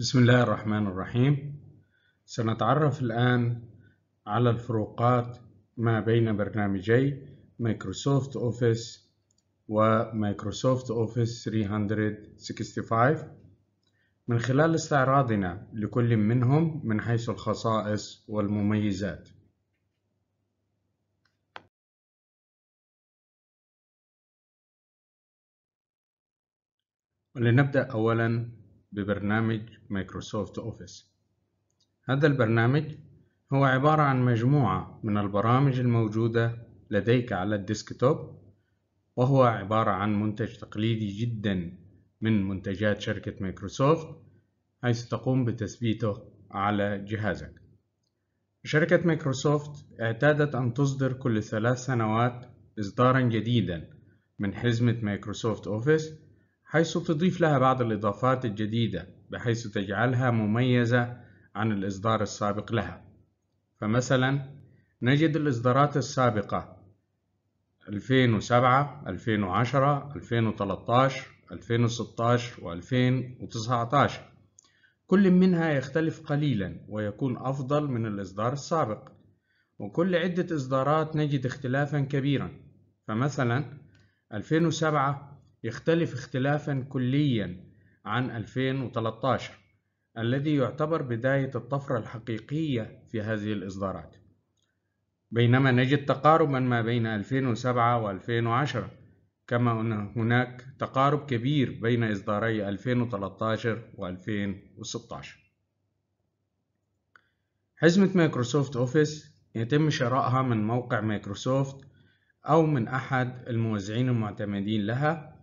بسم الله الرحمن الرحيم سنتعرف الآن على الفروقات ما بين برنامجي مايكروسوفت أوفيس ومايكروسوفت أوفيس 365 من خلال استعراضنا لكل منهم من حيث الخصائص والمميزات ولنبدأ أولا ببرنامج مايكروسوفت أوفيس هذا البرنامج هو عبارة عن مجموعة من البرامج الموجودة لديك على الديسكتوب وهو عبارة عن منتج تقليدي جدا من منتجات شركة مايكروسوفت حيث تقوم بتثبيته على جهازك شركة مايكروسوفت اعتادت أن تصدر كل ثلاث سنوات إصدارا جديدا من حزمة مايكروسوفت أوفيس حيث تضيف لها بعض الإضافات الجديدة بحيث تجعلها مميزة عن الإصدار السابق لها فمثلا نجد الإصدارات السابقة 2007 2010 2013 2016 و 2019 كل منها يختلف قليلا ويكون أفضل من الإصدار السابق وكل عدة إصدارات نجد اختلافا كبيرا فمثلا 2007 يختلف اختلافا كليا عن 2013 الذي يعتبر بداية الطفرة الحقيقية في هذه الإصدارات بينما نجد تقاربا ما بين 2007 و2010 كما أن هناك تقارب كبير بين إصداري 2013 و2016 حزمة مايكروسوفت أوفيس يتم شرائها من موقع مايكروسوفت أو من أحد الموزعين المعتمدين لها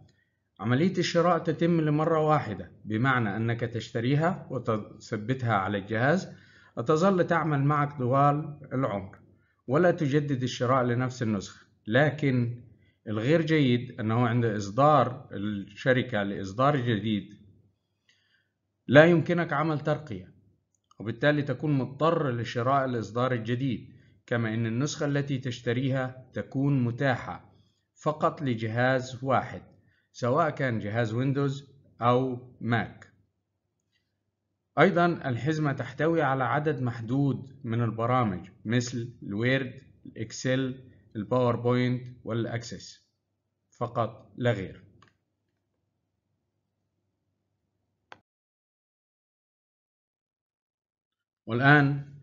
عملية الشراء تتم لمرة واحدة بمعنى أنك تشتريها وتثبتها على الجهاز وتظل تعمل معك طوال العمر ولا تجدد الشراء لنفس النسخة لكن الغير جيد أنه عند إصدار الشركة لإصدار جديد لا يمكنك عمل ترقية وبالتالي تكون مضطر لشراء الإصدار الجديد كما أن النسخة التي تشتريها تكون متاحة فقط لجهاز واحد سواء كان جهاز ويندوز أو ماك أيضا الحزمة تحتوي على عدد محدود من البرامج مثل الويرد، الإكسل، الباوربوينت والأكسس فقط لا غير والآن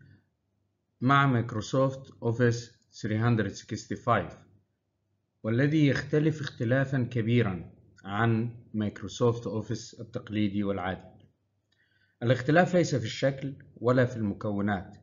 مع مايكروسوفت أوفيس 365 والذي يختلف اختلافا كبيرا عن مايكروسوفت أوفيس التقليدي والعادي الاختلاف ليس في الشكل ولا في المكونات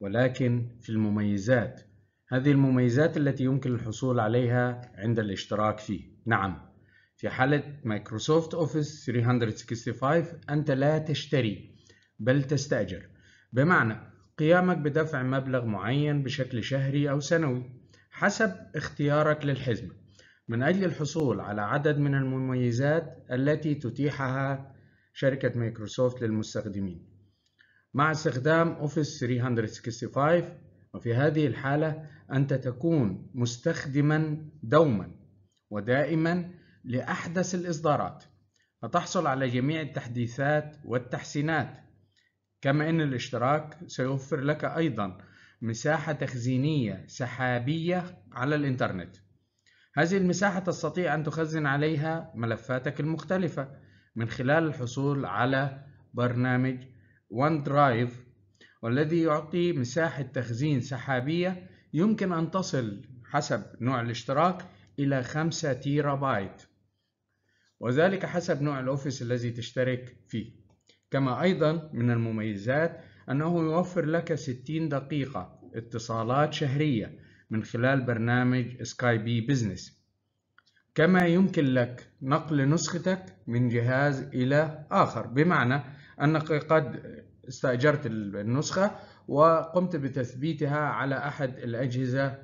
ولكن في المميزات هذه المميزات التي يمكن الحصول عليها عند الاشتراك فيه نعم في حالة مايكروسوفت أوفيس 365 أنت لا تشتري بل تستأجر بمعنى قيامك بدفع مبلغ معين بشكل شهري أو سنوي حسب اختيارك للحزمة من أجل الحصول على عدد من المميزات التي تتيحها شركة مايكروسوفت للمستخدمين مع استخدام أوفيس 365 وفي هذه الحالة أنت تكون مستخدما دوما ودائما لأحدث الإصدارات وتحصل على جميع التحديثات والتحسينات كما أن الاشتراك سيوفر لك أيضا مساحة تخزينية سحابية على الإنترنت هذه المساحة تستطيع أن تخزن عليها ملفاتك المختلفة من خلال الحصول على برنامج OneDrive والذي يعطي مساحة تخزين سحابية يمكن أن تصل حسب نوع الاشتراك إلى 5 تيرا بايت وذلك حسب نوع الأوفيس الذي تشترك فيه كما أيضا من المميزات أنه يوفر لك 60 دقيقة اتصالات شهرية من خلال برنامج سكاي بي بزنس كما يمكن لك نقل نسختك من جهاز إلى آخر بمعنى أنك قد استأجرت النسخة وقمت بتثبيتها على أحد الأجهزة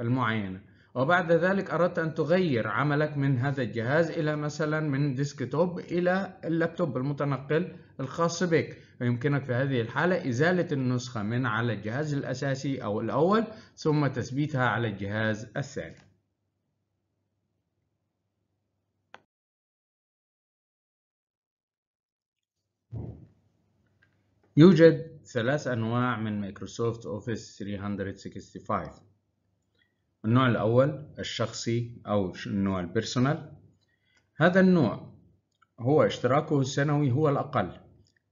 المعينة وبعد ذلك أردت أن تغير عملك من هذا الجهاز إلى مثلا من ديسكتوب إلى اللابتوب المتنقل الخاص بك فيمكنك في هذه الحالة إزالة النسخة من على الجهاز الأساسي أو الأول ثم تثبيتها على الجهاز الثاني يوجد ثلاث أنواع من مايكروسوفت أوفيس 365 النوع الأول الشخصي أو النوع البيرسونال هذا النوع هو اشتراكه السنوي هو الأقل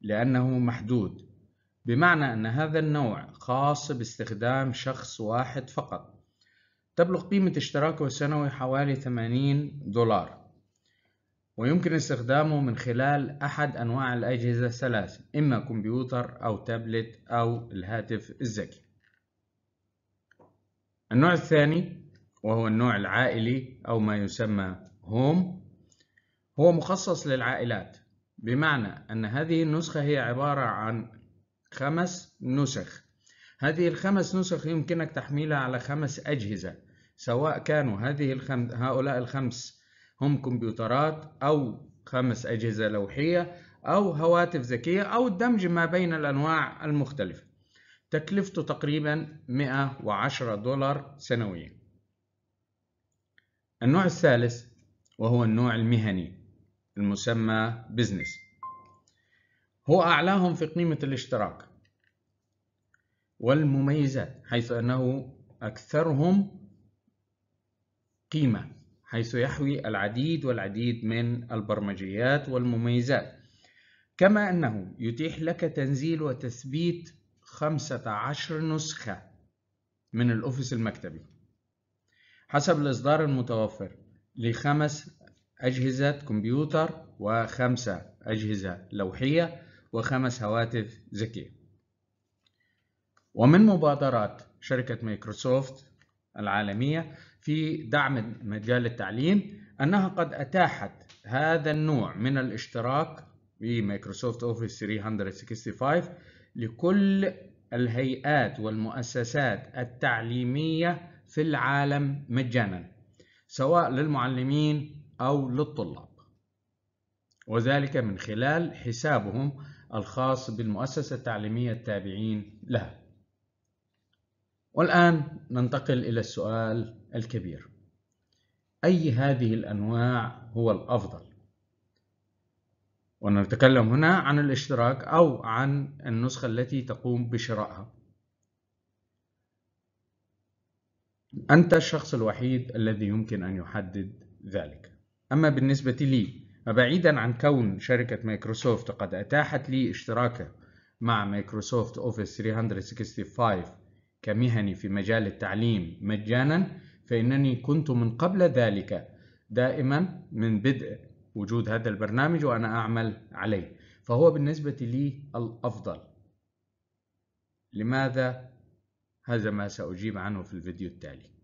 لأنه محدود بمعنى أن هذا النوع خاص باستخدام شخص واحد فقط تبلغ قيمة اشتراكه السنوي حوالي 80 دولار ويمكن استخدامه من خلال أحد أنواع الأجهزة الثلاث إما كمبيوتر أو تابلت أو الهاتف الذكي النوع الثاني وهو النوع العائلي أو ما يسمى هوم هو مخصص للعائلات بمعنى أن هذه النسخة هي عبارة عن خمس نسخ هذه الخمس نسخ يمكنك تحميلها على خمس أجهزة سواء كانوا هذه الخم... هؤلاء الخمس هم كمبيوترات أو خمس أجهزة لوحية أو هواتف ذكية أو الدمج ما بين الأنواع المختلفة تكلفته تقريبا 110 دولار سنويا النوع الثالث وهو النوع المهني المسمى بزنس هو أعلاهم في قيمة الاشتراك والمميزات حيث أنه أكثرهم قيمة حيث يحوي العديد والعديد من البرمجيات والمميزات كما أنه يتيح لك تنزيل وتثبيت 15 نسخة من الأوفيس المكتبي حسب الإصدار المتوفر لخمس أجهزة كمبيوتر وخمسة أجهزة لوحية وخمس هواتف ذكية ومن مبادرات شركة مايكروسوفت العالمية في دعم مجال التعليم أنها قد أتاحت هذا النوع من الاشتراك في مايكروسوفت أوفيس 365 لكل الهيئات والمؤسسات التعليمية في العالم مجانا سواء للمعلمين أو للطلاب وذلك من خلال حسابهم الخاص بالمؤسسة التعليمية التابعين لها والآن ننتقل إلى السؤال الكبير أي هذه الأنواع هو الأفضل؟ ونتكلم هنا عن الاشتراك أو عن النسخة التي تقوم بشرائها أنت الشخص الوحيد الذي يمكن أن يحدد ذلك أما بالنسبة لي فبعيدا عن كون شركة مايكروسوفت قد أتاحت لي اشتراكه مع مايكروسوفت أوفيس 365 كمهني في مجال التعليم مجانا فإنني كنت من قبل ذلك دائما من بدء وجود هذا البرنامج وأنا أعمل عليه فهو بالنسبة لي الأفضل لماذا؟ هذا ما سأجيب عنه في الفيديو التالي